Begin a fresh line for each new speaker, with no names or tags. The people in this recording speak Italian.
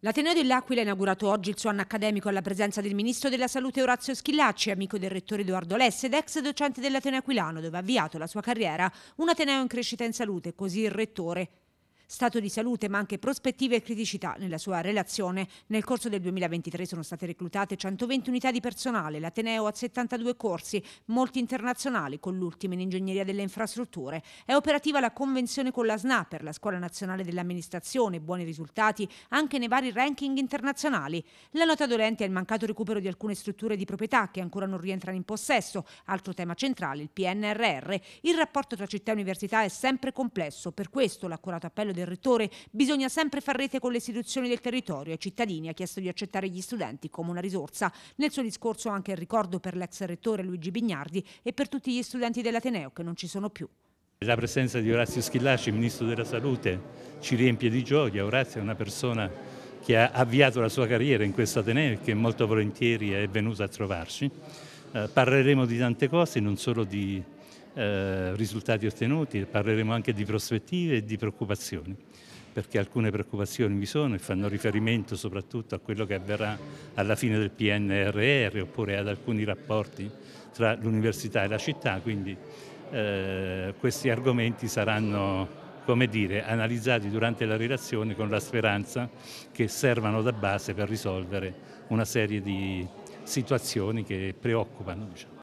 L'Ateneo dell'Aquila ha inaugurato oggi il suo anno accademico alla presenza del Ministro della Salute Orazio Schillacci, amico del Rettore Edoardo Less ed ex docente dell'Ateneo Aquilano, dove ha avviato la sua carriera. Un Ateneo in crescita in salute, così il Rettore stato di salute ma anche prospettive e criticità nella sua relazione. Nel corso del 2023 sono state reclutate 120 unità di personale, l'Ateneo ha 72 corsi, molti internazionali con l'ultimo in ingegneria delle infrastrutture. È operativa la convenzione con la SNA la Scuola Nazionale dell'Amministrazione, buoni risultati anche nei vari ranking internazionali. La nota dolente è il mancato recupero di alcune strutture di proprietà che ancora non rientrano in possesso, altro tema centrale il PNRR. Il rapporto tra città e università è sempre complesso, per questo l'accurato appello del rettore, bisogna sempre far rete con le istituzioni del territorio e cittadini, ha chiesto di accettare gli studenti come una risorsa. Nel suo discorso anche il ricordo per l'ex rettore Luigi Bignardi e per tutti gli studenti dell'Ateneo che non ci sono più.
La presenza di Orazio Schillaci, Ministro della Salute, ci riempie di gioia. Orazio è una persona che ha avviato la sua carriera in questo Ateneo e che molto volentieri è venuta a trovarci. Eh, parleremo di tante cose, non solo di eh, risultati ottenuti, parleremo anche di prospettive e di preoccupazioni, perché alcune preoccupazioni vi sono e fanno riferimento soprattutto a quello che avverrà alla fine del PNRR oppure ad alcuni rapporti tra l'università e la città, quindi eh, questi argomenti saranno come dire, analizzati durante la relazione con la speranza che servano da base per risolvere una serie di situazioni che preoccupano. Diciamo.